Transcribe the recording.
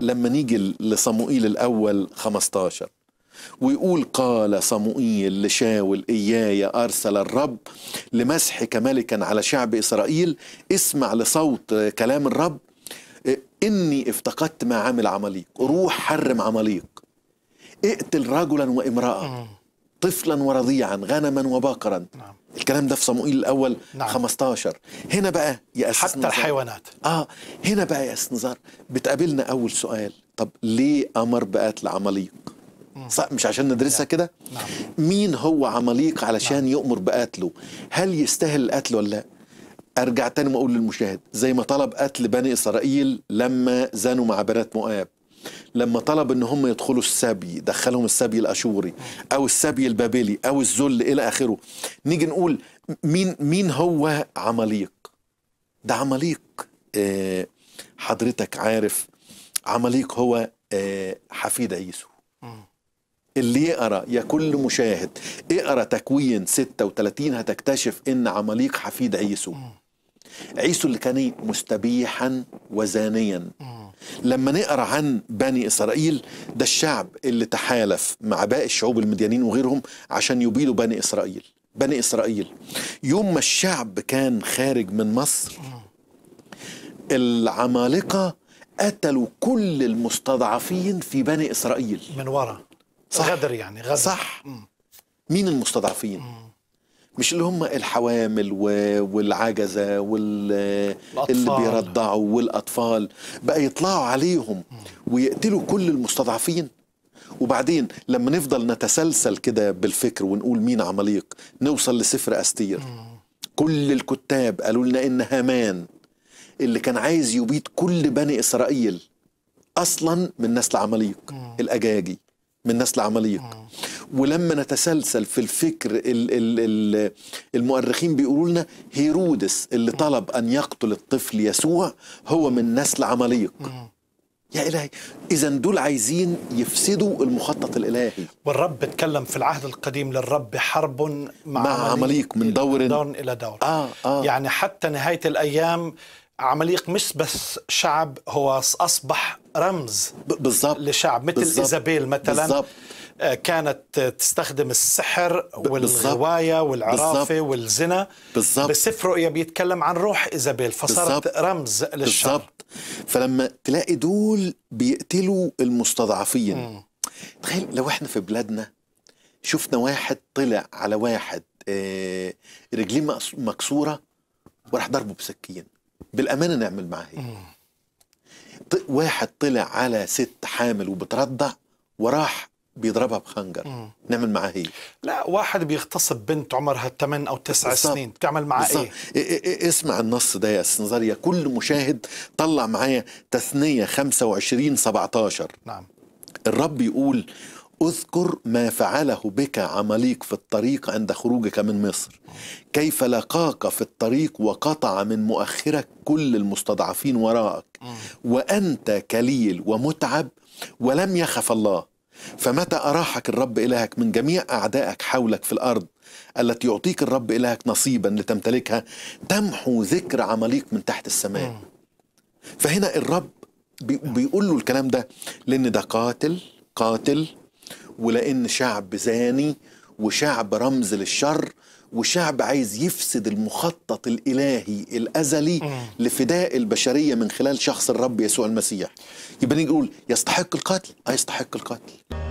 لما نيجي لصموئيل الأول 15 ويقول قال صموئيل لشاول إياي أرسل الرب لمسحك ملكا على شعب إسرائيل اسمع لصوت كلام الرب إني افتقدت ما عمل عمليك روح حرم عمليك اقتل رجلا وامرأة طفلا ورضيعا غنما وبقرا نعم. الكلام ده في صموئيل الاول نعم. 15 هنا بقى يا حتى نزار. الحيوانات اه هنا بقى يا نزار بتقابلنا اول سؤال طب ليه امر بقتل عماليق صح مش عشان ندرسها نعم. كده نعم. مين هو عماليق علشان نعم. يؤمر بقتله هل يستاهل القتل ولا لا ارجع تاني واقول للمشاهد زي ما طلب قتل بني اسرائيل لما زانوا مع بنات مؤاب لما طلب ان هم يدخلوا السبي دخلهم السبي الاشوري او السبي البابلي او الذل الى اخره نيجي نقول مين مين هو عماليق ده عماليق آه، حضرتك عارف عماليق هو آه، حفيد عيسو اللي يقرا يا كل مشاهد اقرا تكوين 36 هتكتشف ان عماليق حفيد عيسو عيسو اللي كان إيه؟ مستبيحا وزانيا لما نقرا عن بني اسرائيل ده الشعب اللي تحالف مع باقي الشعوب المديانين وغيرهم عشان يبيدوا بني اسرائيل بني اسرائيل يوم ما الشعب كان خارج من مصر العمالقه قتلوا كل المستضعفين في بني اسرائيل من ورا صح غدر يعني غدر صح مين المستضعفين؟ مش اللي هم الحوامل والعجزة وال اللي بيرضعوا والأطفال بقى يطلعوا عليهم ويقتلوا كل المستضعفين وبعدين لما نفضل نتسلسل كده بالفكر ونقول مين عماليق نوصل لسفر أستير كل الكتاب قالوا لنا إن هامان اللي كان عايز يبيد كل بني إسرائيل أصلا من نسل عماليق الأجاجي من نسل عماليق ولما نتسلسل في الفكر الـ الـ المؤرخين بيقولوا لنا هيرودس اللي طلب أن يقتل الطفل يسوع هو من نسل عماليق يا إلهي إذا دول عايزين يفسدوا المخطط الإلهي والرب اتكلم في العهد القديم للرب حرب مع, مع عماليق من دور إلى دور, إلى دور. آه آه. يعني حتى نهاية الأيام عمليق مش بس شعب هو أصبح رمز بالظبط لشعب مثل إيزابيل مثلا بالزبط. آه، كانت تستخدم السحر والغوايه والعرافه والزنا بالزبط. بسفره بيتكلم عن روح ايزابيل فصارت بالزبط. رمز للشر بالزبط. فلما تلاقي دول بيقتلوا المستضعفين م. تخيل لو احنا في بلادنا شفنا واحد طلع على واحد آه، رجليه مكسوره وراح ضربه بسكين بالامانه نعمل معاه واحد طلع على ست حامل وبترضع وراح بيضربها بخنجر مم. نعمل معاه هي لا واحد بيغتصب بنت عمرها 8 او 9 بالصبت. سنين بتعمل معاه إيه؟, إيه،, إيه،, ايه اسمع النص ده يا استاذ يا كل مشاهد طلع معايا تثنيه 25 17 نعم الرب يقول اذكر ما فعله بك عمليك في الطريق عند خروجك من مصر كيف لقاك في الطريق وقطع من مؤخرك كل المستضعفين وراءك وانت كليل ومتعب ولم يخف الله فمتى أراحك الرب إلهك من جميع أعدائك حولك في الأرض التي يعطيك الرب إلهك نصيبا لتمتلكها تمحو ذكر عماليق من تحت السماء فهنا الرب بيقول له الكلام ده لأن ده قاتل قاتل ولأن شعب زاني وشعب رمز للشر وشعب عايز يفسد المخطط الالهي الازلي لفداء البشريه من خلال شخص الرب يسوع المسيح يبقى نيجي نقول يستحق القتل اه يستحق القتل